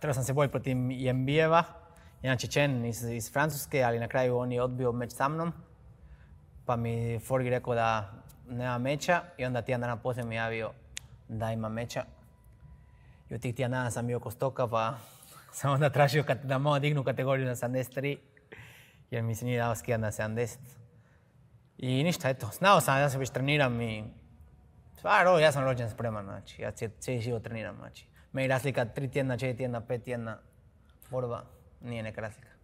trebao sam se boriti protiv Jembijeva, jedan Čečen iz, iz Francuske, ali na kraju on je odbio meč sa mnom. Pa mi Forgi rekao da nema meča i onda tjedan dana poslije mi javio da ima meča. I od tih tjedan dana sam bio oko stoka pa sam onda tražio da malo dignu kategoriju na 73 jer mi se nije dao skijat na 70. I ništa, eto, znao sam da se već treniram i Стварно, јас сум роден спреман, значи. Јас се се живот тренирам, значи. Ме и разлика 3 тиена 4 тиена 5 тиена. борба. е нека разлика.